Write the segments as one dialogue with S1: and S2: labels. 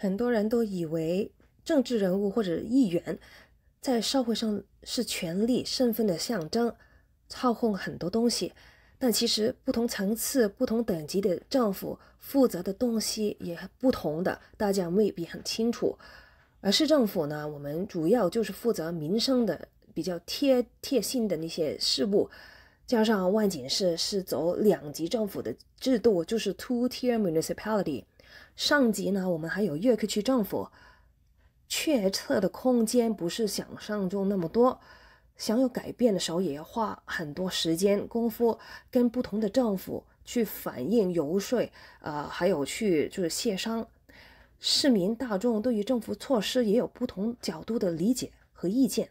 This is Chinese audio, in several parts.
S1: 很多人都以为政治人物或者议员在社会上是权力身份的象征，操控很多东西。但其实不同层次、不同等级的政府负责的东西也不同的，大家未必很清楚。而市政府呢，我们主要就是负责民生的、比较贴贴心的那些事务。加上万景市是走两级政府的制度，就是 two-tier municipality。上级呢，我们还有约克区政府，决策的空间不是想象中那么多。想有改变的时候，也要花很多时间功夫，跟不同的政府去反映、游说，呃，还有去就是协商。市民大众对于政府措施也有不同角度的理解和意见。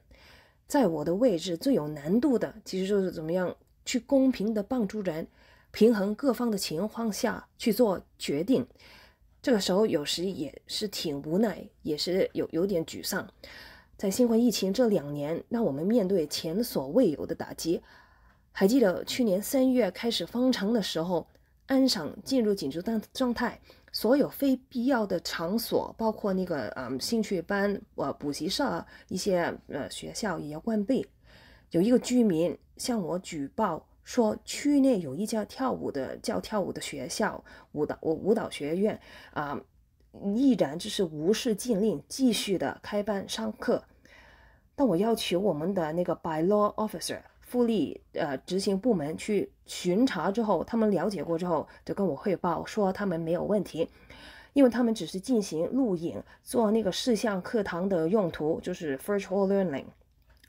S1: 在我的位置，最有难度的其实就是怎么样去公平的帮助人，平衡各方的情况下去做决定。这个时候有时也是挺无奈，也是有有点沮丧。在新冠疫情这两年，让我们面对前所未有的打击。还记得去年三月开始封城的时候，安省进入紧急状状态，所有非必要的场所，包括那个嗯兴趣班、呃补习社、一些呃学校也要关闭。有一个居民向我举报。说区内有一家跳舞的教跳舞的学校，舞蹈我舞蹈学院啊，毅然就是无视禁令，继续的开班上课。但我要求我们的那个 Bylaw Officer 复利呃执行部门去巡查之后，他们了解过之后，就跟我汇报说他们没有问题，因为他们只是进行录影做那个视像课堂的用途，就是 Virtual Learning。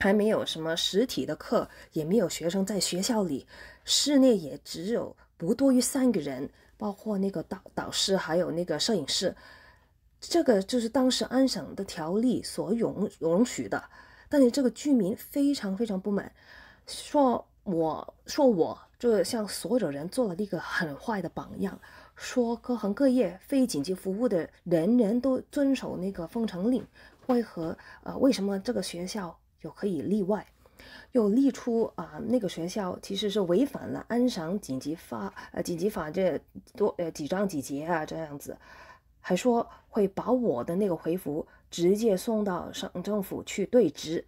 S1: 还没有什么实体的课，也没有学生在学校里，室内也只有不多于三个人，包括那个导导师，还有那个摄影师。这个就是当时安省的条例所容容许的，但是这个居民非常非常不满，说我说我这个向所有人做了那个很坏的榜样，说各行各业非紧急服务的人人都遵守那个封城令，为何呃为什么这个学校？就可以例外，又例出啊，那个学校其实是违反了安省紧急法呃紧急法这多呃几章几节啊这样子，还说会把我的那个回复直接送到省政府去对质。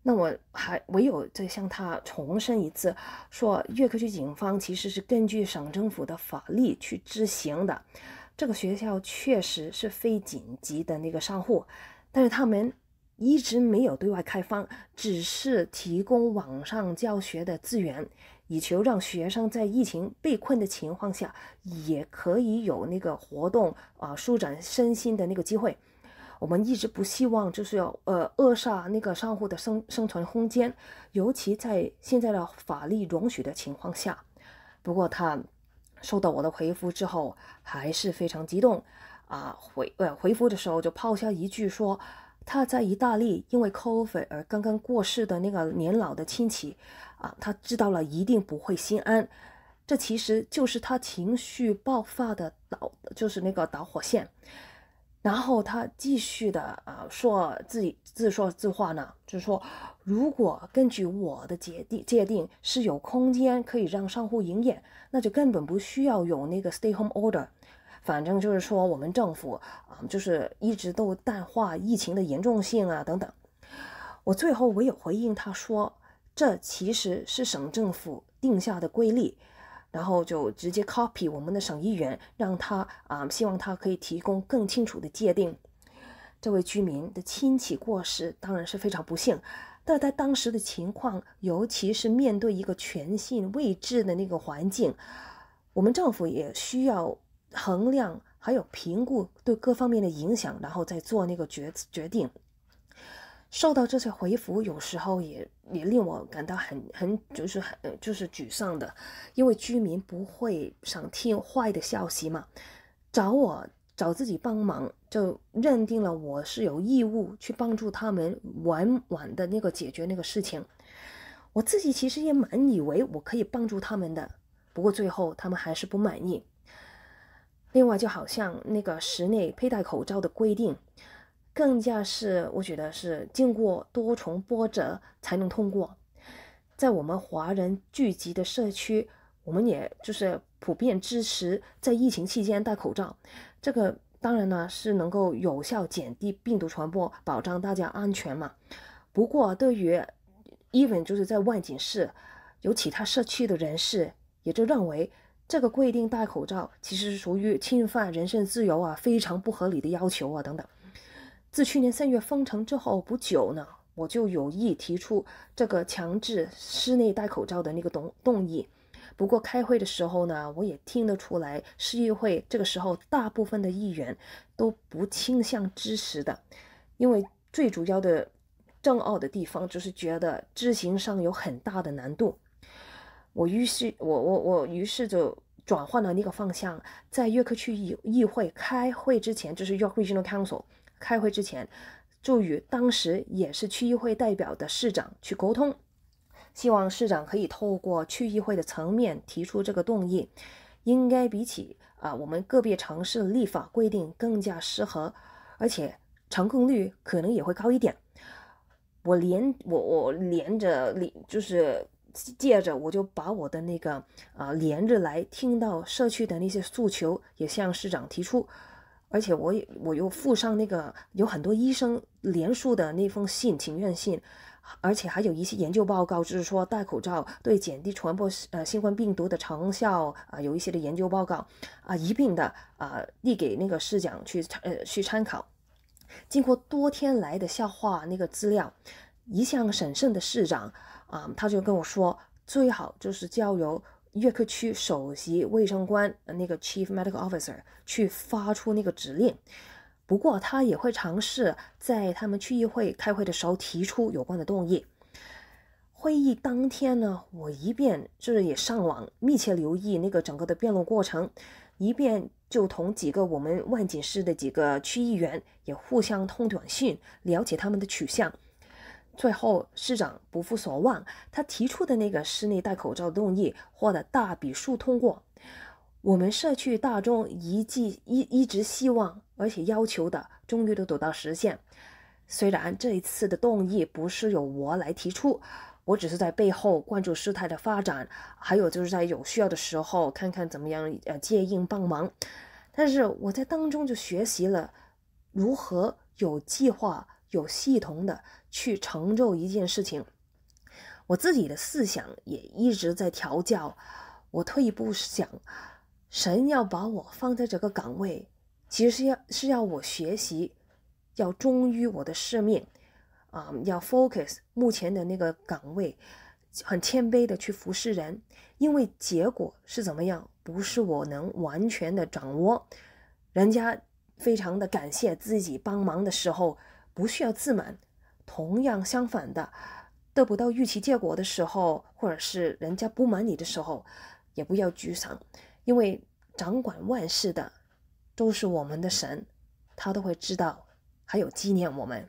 S1: 那我还唯有再向他重申一次，说岳科区警方其实是根据省政府的法律去执行的。这个学校确实是非紧急的那个商户，但是他们。一直没有对外开放，只是提供网上教学的资源，以求让学生在疫情被困的情况下，也可以有那个活动啊，舒展身心的那个机会。我们一直不希望就是要呃扼杀那个商户的生生存空间，尤其在现在的法律容许的情况下。不过他收到我的回复之后，还是非常激动啊，回呃回复的时候就抛下一句说。他在意大利因为 COVID 而刚刚过世的那个年老的亲戚，啊，他知道了一定不会心安，这其实就是他情绪爆发的导，就是那个导火线。然后他继续的啊，说自己自说自话呢，就是说，如果根据我的界定界定是有空间可以让商户营业，那就根本不需要有那个 Stay Home Order。反正就是说，我们政府啊，就是一直都淡化疫情的严重性啊，等等。我最后我有回应他说，这其实是省政府定下的规例，然后就直接 copy 我们的省议员，让他啊，希望他可以提供更清楚的界定。这位居民的亲戚过世当然是非常不幸，但在他当时的情况，尤其是面对一个全信未知的那个环境，我们政府也需要。衡量还有评估对各方面的影响，然后再做那个决决定。受到这些回复，有时候也也令我感到很很就是很就是沮丧的，因为居民不会想听坏的消息嘛。找我找自己帮忙，就认定了我是有义务去帮助他们完完的那个解决那个事情。我自己其实也蛮以为我可以帮助他们的，不过最后他们还是不满意。另外，就好像那个室内佩戴口罩的规定，更加是我觉得是经过多重波折才能通过。在我们华人聚集的社区，我们也就是普遍支持在疫情期间戴口罩。这个当然呢是能够有效减低病毒传播，保障大家安全嘛。不过，对于 even 就是在外景市有其他社区的人士，也就认为。这个规定戴口罩，其实是属于侵犯人身自由啊，非常不合理的要求啊等等。自去年三月封城之后不久呢，我就有意提出这个强制室内戴口罩的那个动动议。不过开会的时候呢，我也听得出来，市议会这个时候大部分的议员都不倾向支持的，因为最主要的争拗的地方就是觉得执行上有很大的难度。我于是，我我我于是就转换了那个方向，在约克区议议会开会之前，就是 Regional Council 开会之前，就与当时也是区议会代表的市长去沟通，希望市长可以透过区议会的层面提出这个动议，应该比起啊我们个别城市立法规定更加适合，而且成功率可能也会高一点。我连我我连着连就是。接着我就把我的那个啊连着来听到社区的那些诉求也向市长提出，而且我也我又附上那个有很多医生连署的那封信、请愿信，而且还有一些研究报告，就是说戴口罩对减低传播呃新冠病毒的成效啊有一些的研究报告啊一并的啊递给那个市长去呃去参考。经过多天来的消化那个资料。一向审慎的市长啊，他就跟我说，最好就是交由约克区首席卫生官那个 chief medical officer 去发出那个指令。不过他也会尝试在他们区议会开会的时候提出有关的动议。会议当天呢，我一边就是也上网密切留意那个整个的辩论过程，一边就同几个我们万锦市的几个区议员也互相通短信，了解他们的取向。最后，市长不负所望，他提出的那个室内戴口罩动议获得大笔数通过。我们社区大众一记一一直希望，而且要求的，终于都得到实现。虽然这一次的动议不是由我来提出，我只是在背后关注事态的发展，还有就是在有需要的时候看看怎么样呃接应帮忙。但是我在当中就学习了如何有计划、有系统的。去成就一件事情，我自己的思想也一直在调教。我退一步想，神要把我放在这个岗位，其实要是要我学习，要忠于我的使命，啊，要 focus 目前的那个岗位，很谦卑的去服侍人，因为结果是怎么样，不是我能完全的掌握。人家非常的感谢自己帮忙的时候，不需要自满。同样相反的，得不到预期结果的时候，或者是人家不满你的时候，也不要沮丧，因为掌管万事的都是我们的神，他都会知道，还有纪念我们。